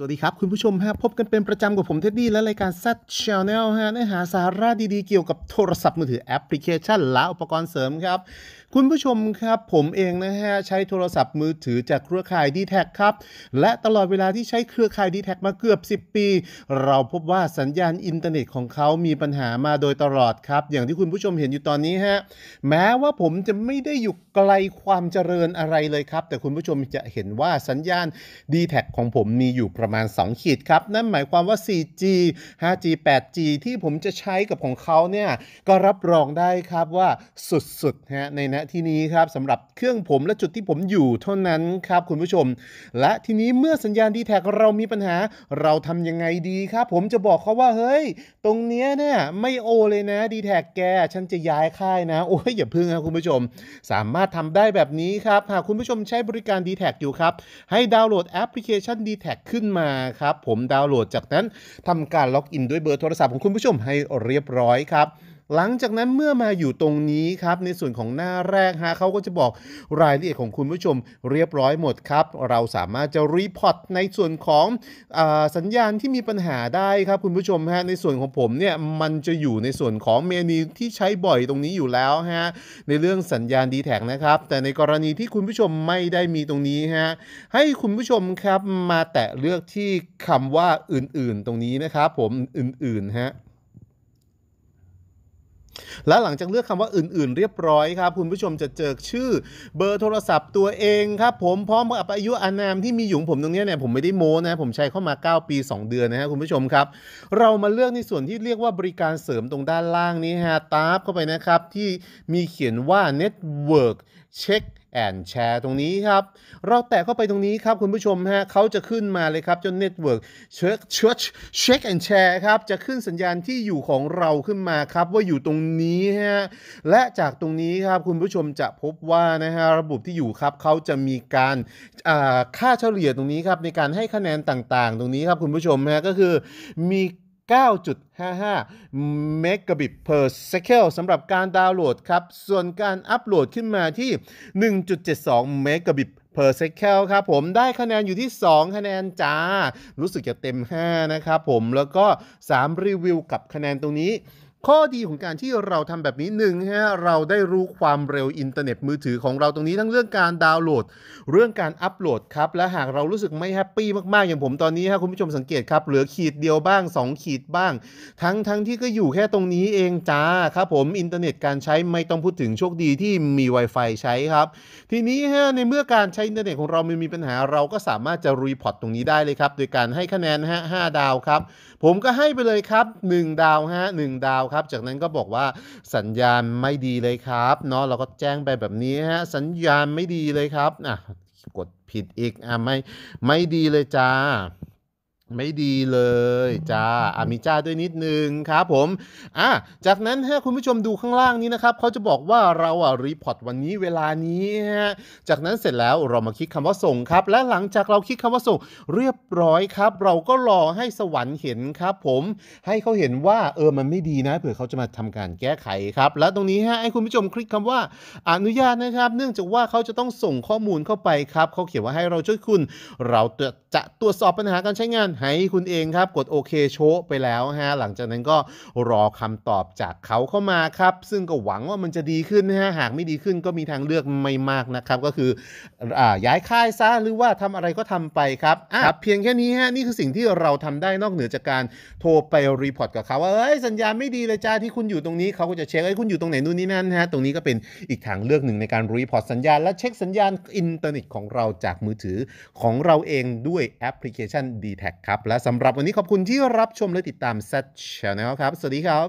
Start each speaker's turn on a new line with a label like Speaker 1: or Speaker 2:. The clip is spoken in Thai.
Speaker 1: สวัสดีครับ คุณผู้ชมฮะ พบกันเป็นประจำกับผมเท็ดดี้และรายการ Z c h ช n แนลฮะเนื้อหาสาระดี ๆ เกี่ยวกับโทรศัพท์มือถือแอปพลิเคชัน และอุปกรณ์เสริมครับ คุณผู้ชมครับ ผมเองนะฮะ ใช้โทรศัพท์มือถือจากเครือข่ายดีแท็ครับ และตลอดเวลาที่ใช้เครือข่ายดีแท็มาเกือบ 10 ปี เราพบว่าสัญญาณอินเทอร์เน็ตของเขามีปัญหามาโดยตลอดครับ อย่างที่คุณผู้ชมเห็นอยู่ตอนนี้ฮะแม้ว่าผมจะไม่ได้อยู่ไกลความเจริญอะไรเลยครับแต่คุณผู้ชมจะเห็นว่าสัญญาณดีแท็ของผมมีอยู่ประประมาณ 2 ขีดครับ นั่นหมายความว่า 4G 5G 8G ที่ผมจะใช้กับของเขาเนี่ย ก็รับรองได้ครับว่าสุดๆฮะในณที่นี้ครับสำหรับเครื่องผมและจุดที่ผมอยู่เท่านั้นครับคุณผู้ชม และทีนี้เมื่อสัญญาณดีแท็กเรามีปัญหา เราทำยังไงดีครับ ผมจะบอกเขาว่าเฮ้ย ตรงเนี้ยเนี่ยไม่โอเลยนะดีแท็กแกฉันจะย้ายค่ายนะโอ้ยอย่าพึ่งครับคุณผู้ชม สามารถทำได้แบบนี้ครับหากคุณผู้ชมใช้บริการดีแท็อยู่ครับให้ดาวน์โหลดแอปพลิเคชัน d t แทขึ้นมามาครับผมดาวน์โหลดจากนั้นทำการล็อกอินด้วยเบอร์โทรศัพท์ของคุณผู้ชมให้เรียบร้อยครับหลังจากนั้นเมื่อมาอยู่ตรงนี้ครับในส่วนของหน้าแรกฮะเขาก็จะบอกรายละเอียดของคุณผู้ชม เรียบร้อยหมดครับ เราสามารถจะรีพอร์ตในส่วนของอสัญญาณที่มีปัญหาได้ครับ คุณผู้ชมฮะในส่วนของผมเนี่ยมันจะอยู่ในส่วนของเมนูที่ใช้บ่อยตรงนี้อยู่แล้วฮะในเรื่องสัญญาณดีแท็กนะครับ แต่ในกรณีที่คุณผู้ชมไม่ได้มีตรงนี้ฮะให้คุณผู้ชมครับมาแตะเลือกที่คำว่าอื่นๆตรงนี้นะครับผมอื่นๆฮะและหลังจากเลือกคำว่าอื่นๆเรียบร้อยครับ คุณผู้ชมจะเจอชื่อเบอร์โทรศัพท์ตัวเองครับ ผมพร้อมกับอายุอานามที่มีอยู่ผมตรงนี้เนี่ยผมไม่ได้โม้นะผมใช้เข้ามา 9 ปี 2 เดือนนะครับคุณผู้ชมครับ เรามาเลือกในส่วนที่เรียกว่าบริการเสริมตรงด้านล่างนี้ฮะตาบเข้าไปนะครับ ที่มีเขียนว่า network check แอนแชร์ตรงนี้ครับเราแตะเข้าไปตรงนี้ครับคุณผู้ชมฮะเขาจะขึ้นมาเลยครับจนเน็ตเวิร์กเช็คเช็คเช็คแอนแชร์ครับจะขึ้นสัญญาณที่อยู่ของเราขึ้นมาครับว่าอยู่ตรงนี้ฮะและจากตรงนี้ครับคุณผู้ชมจะพบว่านะฮะระบบที่อยู่ครับเขาจะมีการค่าเฉลี่ยตรงนี้ครับในการให้คะแนนต่างๆ ตรงนี้ครับคุณผู้ชมฮะก็คือมี9.55 เมกะบิต per second สำหรับการดาวน์โหลดครับ ส่วนการอัปโหลดขึ้นมาที่ 1.72 เมกะบิต per second ครับผมได้คะแนนอยู่ที่ 2 คะแนนจ้ารู้สึกจะเต็ม 5 นะครับ ผมแล้วก็ 3 รีวิว กับคะแนนตรงนี้ข้อดีของการที่เราทำแบบนี้หนึ่งฮะเราได้รู้ความเร็วอินเทอร์เน็ตมือถือของเราตรงนี้ทั้งเรื่องการดาวน์โหลด เรื่องการอัปโหลดครับ และหากเรารู้สึกไม่แฮปปี้มากๆ อย่างผมตอนนี้ฮะคุณผู้ชมสังเกตครับเหลือขีดเดียวบ้าง2ขีดบ้างทั้งทั้งที่ก็อยู่แค่ตรงนี้เองจ้าครับผมอินเทอร์เน็ตการใช้ไม่ต้องพูดถึงโชคดีที่มี Wi-Fi ใช้ครับทีนี้ฮะในเมื่อการใช้อินเทอร์เน็ตของเรามันมีปัญหาเราก็สามารถจะรีพอร์ตตรงนี้ได้เลยครับโดยการให้คะแนนฮะห้าดาวครับผมก็ให้ไปเลยครับ 1 ดาวฮะหดาวครับ จากนั้นก็บอกว่าสัญญาณไม่ดีเลยครับ เนาะ เราก็แจ้งไปแบบนี้ฮะ สัญญาณไม่ดีเลยครับอ่ะกดผิดอีก อ่ะ ไม่ ไม่ดีเลยจ้าไม่ดีเลยจ้าอามิจ้าด้วยนิดนึงครับผมอ่ะจากนั้นห้คุณผู้ชมดูข้างล่างนี้นะครับเขาจะบอกว่าเราอ่ะรีพอร์ตวันนี้เวลานี้ฮะจากนั้นเสร็จแล้วเรามาคลิกคำว่าส่งครับและหลังจากเราคลิกคำว่าส่งเรียบร้อยครับ เราก็รอให้สวรรค์เห็นครับ ผม ให้เขาเห็นว่าเออมันไม่ดีนะ เผื่อเขาจะมาทำการแก้ไขครับ และตรงนี้ฮะให้คุณผู้ชมคลิกคำว่าอนุญาตนะครับ เนื่องจากว่าเขาจะต้องส่งข้อมูลเข้าไปครับเขาเขียนว่าให้เราช่วยคุณเราจะตรวจสอบปัญหาการใช้งานให้คุณเองครับ กดโอเคโชว์ไปแล้วฮะหลังจากนั้นก็รอคำตอบจากเขาเข้ามาครับซึ่งก็หวังว่ามันจะดีขึ้นนะฮะหากไม่ดีขึ้นก็มีทางเลือกไม่มากนะครับ ก็คืออย้ายค่ายซะหรือว่าทำอะไรก็ทำไปครับรบเพียงแค่นี้ฮะนี่คือสิ่งที่เราทำได้นอกเหนือจากการโทรไปรีพอร์ตกับเขา ว่าเอ้ยสัญญาณไม่ดีเลยจ้าที่คุณอยู่ตรงนี้เขาก็จะเช็คไอ้คุณอยู่ตรงไหนนู่นนี่นั่นฮะตรงนี้ก็เป็นอีกทางเลือกหนึ่งในการรีพอร์ตสัญญาณและเช็คสัญญาณอินเทอร์เน็ตของเราจากมือถือของเราเองด้วยแอปพลิเคชัน d t แทครับและสำหรับวันนี้ขอบคุณที่รับชมและติดตามแ Channel ครับ สวัสดีครับ